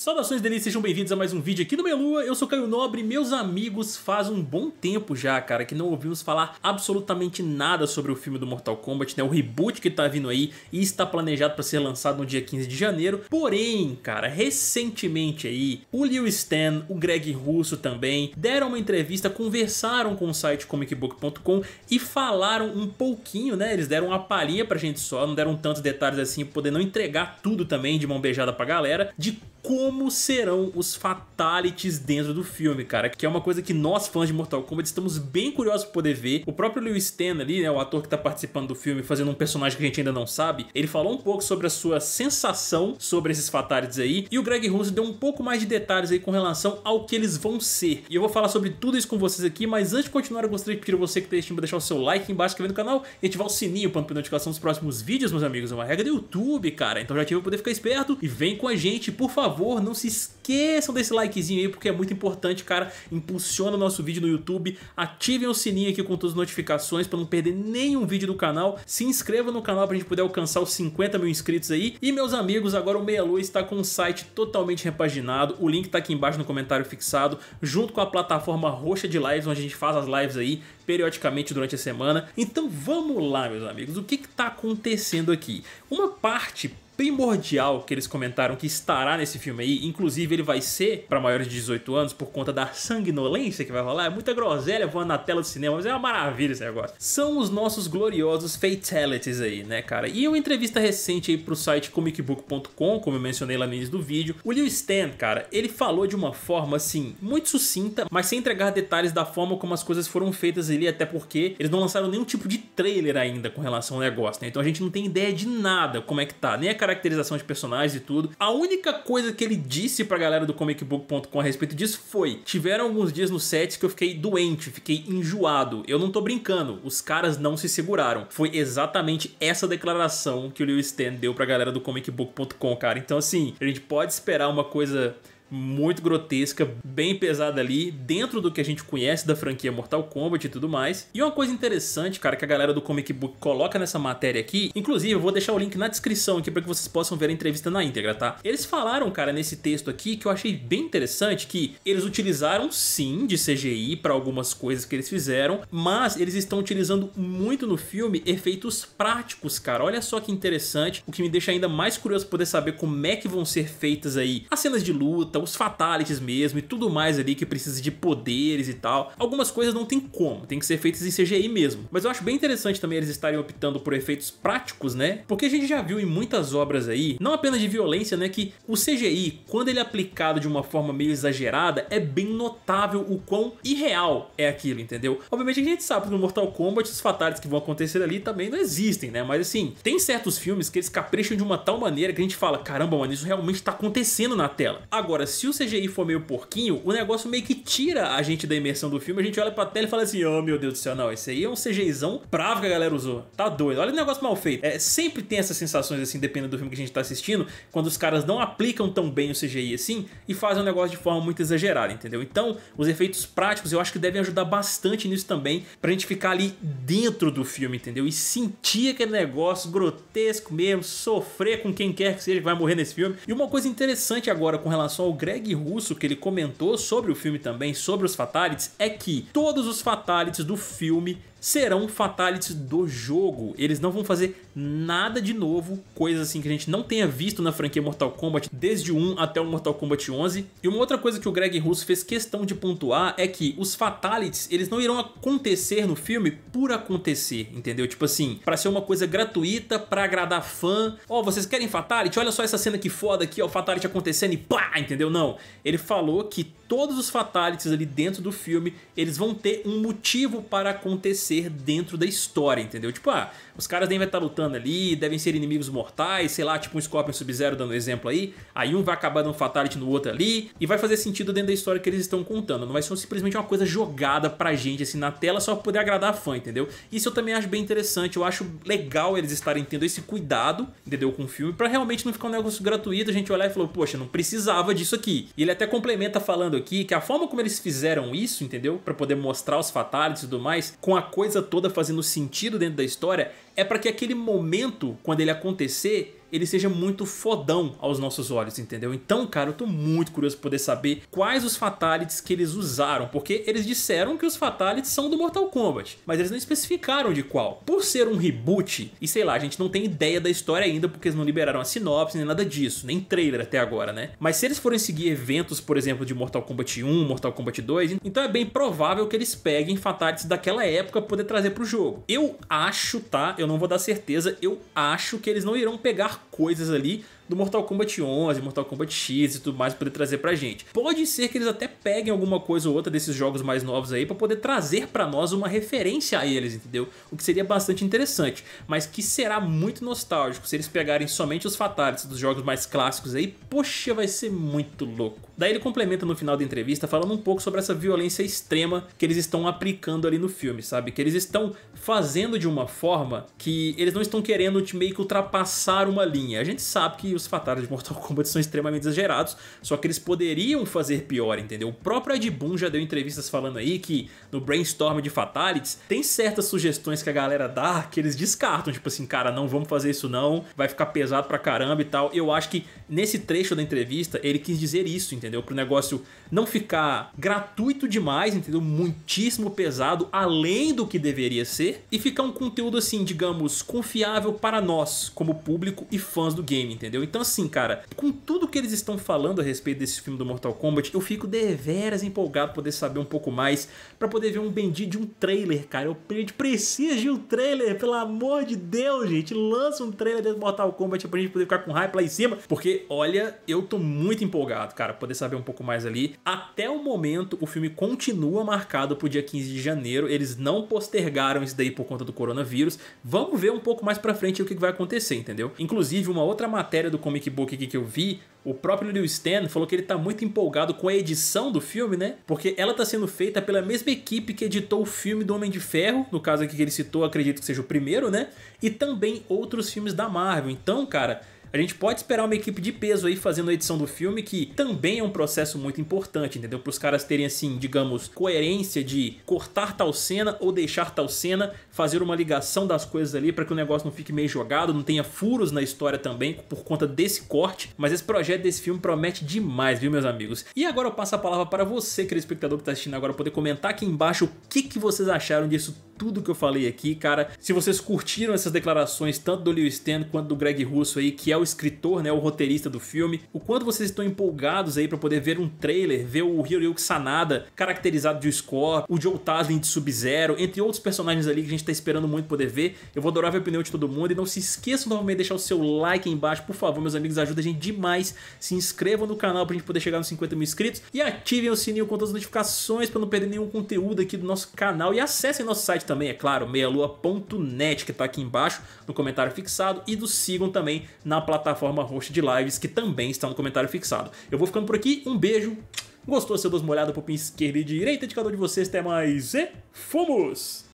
Saudações delícias, sejam bem-vindos a mais um vídeo aqui do Melua, eu sou Caio Nobre, meus amigos, faz um bom tempo já, cara, que não ouvimos falar absolutamente nada sobre o filme do Mortal Kombat, né, o reboot que tá vindo aí e está planejado para ser lançado no dia 15 de janeiro, porém, cara, recentemente aí, o Liu Stan, o Greg Russo também, deram uma entrevista, conversaram com o site comicbook.com e falaram um pouquinho, né, eles deram uma palhinha pra gente só, não deram tantos detalhes assim, poder não entregar tudo também de mão beijada pra galera, de como serão os fatalities dentro do filme, cara. Que é uma coisa que nós, fãs de Mortal Kombat, estamos bem curiosos pra poder ver. O próprio Lewis Stan ali, né, o ator que tá participando do filme, fazendo um personagem que a gente ainda não sabe, ele falou um pouco sobre a sua sensação sobre esses fatalities aí. E o Greg Russo deu um pouco mais de detalhes aí com relação ao que eles vão ser. E eu vou falar sobre tudo isso com vocês aqui, mas antes de continuar, eu gostaria de pedir a você que tá assistindo deixar o seu like embaixo, inscrever no canal e ativar o sininho pra não perder notificação dos próximos vídeos, meus amigos. É uma regra do YouTube, cara. Então já ativa pra poder ficar esperto e vem com a gente, por favor favor, não se esqueçam desse likezinho aí, porque é muito importante, cara. Impulsiona o nosso vídeo no YouTube. Ativem o sininho aqui com todas as notificações para não perder nenhum vídeo do canal. Se inscreva no canal para a gente poder alcançar os 50 mil inscritos aí. E, meus amigos, agora o Meia Lua está com um site totalmente repaginado. O link está aqui embaixo no comentário fixado, junto com a plataforma roxa de lives, onde a gente faz as lives aí periodicamente durante a semana. Então vamos lá, meus amigos. O que está acontecendo aqui? Uma parte primordial que eles comentaram que estará nesse filme aí, inclusive ele vai ser para maiores de 18 anos por conta da sanguinolência que vai rolar, é muita groselha voando na tela do cinema, mas é uma maravilha esse negócio. São os nossos gloriosos fatalities aí, né, cara? E uma entrevista recente aí pro site comicbook.com, como eu mencionei lá no início do vídeo, o Lil Stan, cara, ele falou de uma forma assim, muito sucinta, mas sem entregar detalhes da forma como as coisas foram feitas ali, até porque eles não lançaram nenhum tipo de trailer ainda com relação ao negócio, né? Então a gente não tem ideia de nada como é que tá, nem a caracterização de personagens e tudo. A única coisa que ele disse pra galera do comicbook.com a respeito disso foi: tiveram alguns dias no set que eu fiquei doente, fiquei enjoado. Eu não tô brincando, os caras não se seguraram. Foi exatamente essa declaração que o Lewis Stan deu pra galera do comicbook.com, cara. Então, assim, a gente pode esperar uma coisa muito grotesca, bem pesada ali, dentro do que a gente conhece da franquia Mortal Kombat e tudo mais. E uma coisa interessante, cara, que a galera do Comic Book coloca nessa matéria aqui, inclusive eu vou deixar o link na descrição aqui para que vocês possam ver a entrevista na íntegra, tá? Eles falaram, cara, nesse texto aqui que eu achei bem interessante que eles utilizaram sim de CGI para algumas coisas que eles fizeram, mas eles estão utilizando muito no filme efeitos práticos, cara. Olha só que interessante, o que me deixa ainda mais curioso poder saber como é que vão ser feitas aí as cenas de luta, então os fatalities mesmo e tudo mais ali que precisa de poderes e tal. Algumas coisas não tem como, tem que ser feitas em CGI mesmo. Mas eu acho bem interessante também eles estarem optando por efeitos práticos, né? Porque a gente já viu em muitas obras aí, não apenas de violência, né, que o CGI, quando ele é aplicado de uma forma meio exagerada, é bem notável o quão irreal é aquilo, entendeu? Obviamente a gente sabe que no Mortal Kombat os fatalities que vão acontecer ali também não existem, né? Mas assim, tem certos filmes que eles capricham de uma tal maneira que a gente fala, caramba, mano, isso realmente tá acontecendo na tela. Agora, se o CGI for meio porquinho, o negócio meio que tira a gente da imersão do filme. A gente olha pra tela e fala assim: oh meu Deus do céu, não, esse aí é um CGIzão bravo que a galera usou. Tá doido. Olha o negócio mal feito. É, sempre tem essas sensações assim, dependendo do filme que a gente tá assistindo, quando os caras não aplicam tão bem o CGI assim e fazem o negócio de forma muito exagerada, entendeu? Então, os efeitos práticos eu acho que devem ajudar bastante nisso também, pra gente ficar ali dentro do filme, entendeu? E sentir aquele negócio grotesco mesmo, sofrer com quem quer que seja que vai morrer nesse filme. E uma coisa interessante agora com relação ao Greg Russo, que ele comentou sobre o filme também, sobre os Fatalities, é que todos os Fatalities do filme serão fatalities do jogo. Eles não vão fazer nada de novo, coisas assim que a gente não tenha visto na franquia Mortal Kombat desde o 1 até o Mortal Kombat 11. E uma outra coisa que o Greg Russo fez questão de pontuar é que os fatalities, eles não irão acontecer no filme por acontecer, entendeu? Tipo assim, para ser uma coisa gratuita, para agradar fã. Ó, oh, vocês querem fatality? Olha só essa cena que foda aqui, ó, fatality acontecendo e pá, entendeu? Não. Ele falou que todos os fatalities ali dentro do filme, eles vão ter um motivo para acontecer dentro da história, entendeu? Tipo, ah, os caras devem estar lutando ali, devem ser inimigos mortais, sei lá, tipo um Scorpion Sub-Zero dando exemplo aí, aí um vai acabar dando um fatality no outro ali, e vai fazer sentido dentro da história que eles estão contando, não vai ser simplesmente uma coisa jogada pra gente, assim, na tela só pra poder agradar a fã, entendeu? Isso eu também acho bem interessante, eu acho legal eles estarem tendo esse cuidado, entendeu, com o filme, pra realmente não ficar um negócio gratuito, a gente olhar e falar, poxa, não precisava disso aqui. E ele até complementa falando aqui que a forma como eles fizeram isso, entendeu? Para poder mostrar os fatalities e tudo mais, com a coisa toda fazendo sentido dentro da história, é para que aquele momento, quando ele acontecer, ele seja muito fodão aos nossos olhos, entendeu? Então, cara, eu tô muito curioso pra poder saber quais os fatalities que eles usaram, porque eles disseram que os fatalities são do Mortal Kombat, mas eles não especificaram de qual. Por ser um reboot, e sei lá, a gente não tem ideia da história ainda, porque eles não liberaram a sinopse nem nada disso, nem trailer até agora, né? Mas se eles forem seguir eventos, por exemplo, de Mortal Kombat 1, Mortal Kombat 2, então é bem provável que eles peguem fatalities daquela época pra poder trazer pro jogo. Eu acho, tá? Eu não vou dar certeza, eu acho que eles não irão pegar coisas ali do Mortal Kombat 11, Mortal Kombat X e tudo mais poder trazer pra gente. Pode ser que eles até peguem alguma coisa ou outra desses jogos mais novos aí para poder trazer para nós uma referência a eles, entendeu? O que seria bastante interessante, mas que será muito nostálgico se eles pegarem somente os fatalities dos jogos mais clássicos aí, poxa, vai ser muito louco. Daí ele complementa no final da entrevista falando um pouco sobre essa violência extrema que eles estão aplicando ali no filme, sabe? Que eles estão fazendo de uma forma que eles não estão querendo meio que ultrapassar uma linha. A gente sabe que os fatalities de Mortal Kombat são extremamente exagerados, só que eles poderiam fazer pior, entendeu? O próprio Ed Boon já deu entrevistas falando aí que no brainstorm de fatalities tem certas sugestões que a galera dá que eles descartam, tipo assim, cara, não vamos fazer isso não, vai ficar pesado pra caramba e tal. Eu acho que nesse trecho da entrevista ele quis dizer isso, entendeu? Pro negócio não ficar gratuito demais, entendeu? Muitíssimo pesado, além do que deveria ser, e ficar um conteúdo assim, digamos, confiável para nós, como público e fãs do game, entendeu? Então, assim, cara, com tudo que eles estão falando a respeito desse filme do Mortal Kombat, eu fico deveras empolgado poder saber um pouco mais, para poder ver um bendito de um trailer, cara. Eu precisa de um trailer, pelo amor de Deus, gente. Lança um trailer do Mortal Kombat pra gente poder ficar com hype lá em cima, porque, olha, eu tô muito empolgado, cara, poder saber um pouco mais ali. Até o momento, o filme continua marcado pro dia 15 de janeiro, eles não postergaram isso daí por conta do coronavírus. Vamos ver um pouco mais pra frente o que vai acontecer, entendeu? Inclusive, uma outra matéria do do comic book aqui que eu vi, o próprio Neil Stan falou que ele tá muito empolgado com a edição do filme, né? Porque ela tá sendo feita pela mesma equipe que editou o filme do Homem de Ferro, no caso aqui que ele citou, acredito que seja o primeiro, né? E também outros filmes da Marvel. Então, cara, a gente pode esperar uma equipe de peso aí fazendo a edição do filme, que também é um processo muito importante, entendeu? Para os caras terem, assim, digamos, coerência de cortar tal cena ou deixar tal cena, fazer uma ligação das coisas ali para que o negócio não fique meio jogado, não tenha furos na história também por conta desse corte. Mas esse projeto desse filme promete demais, viu, meus amigos? E agora eu passo a palavra para você, querido espectador que está assistindo agora, poder comentar aqui embaixo o que, que vocês acharam disso tudo que eu falei aqui, cara. Se vocês curtiram essas declarações, tanto do Leo Stan quanto do Greg Russo aí, que é o escritor, né, o roteirista do filme, o quanto vocês estão empolgados aí para poder ver um trailer, ver o Hiroyuki Sanada caracterizado de Score, o Joe Taslin de Sub-Zero, entre outros personagens ali que a gente tá esperando muito poder ver. Eu vou adorar ver a opinião de todo mundo e não se esqueçam novamente de deixar o seu like aí embaixo, por favor, meus amigos, ajuda a gente demais. Se inscrevam no canal pra gente poder chegar nos 50 mil inscritos e ativem o sininho com todas as notificações para não perder nenhum conteúdo aqui do nosso canal e acessem nosso site também, é claro, meialua.net que tá aqui embaixo no comentário fixado e nos sigam também na plataforma host de lives, que também está no comentário fixado. Eu vou ficando por aqui, um beijo, gostou, seu duas molhadas, popinha esquerda e direita de cada um de vocês, até mais e fomos!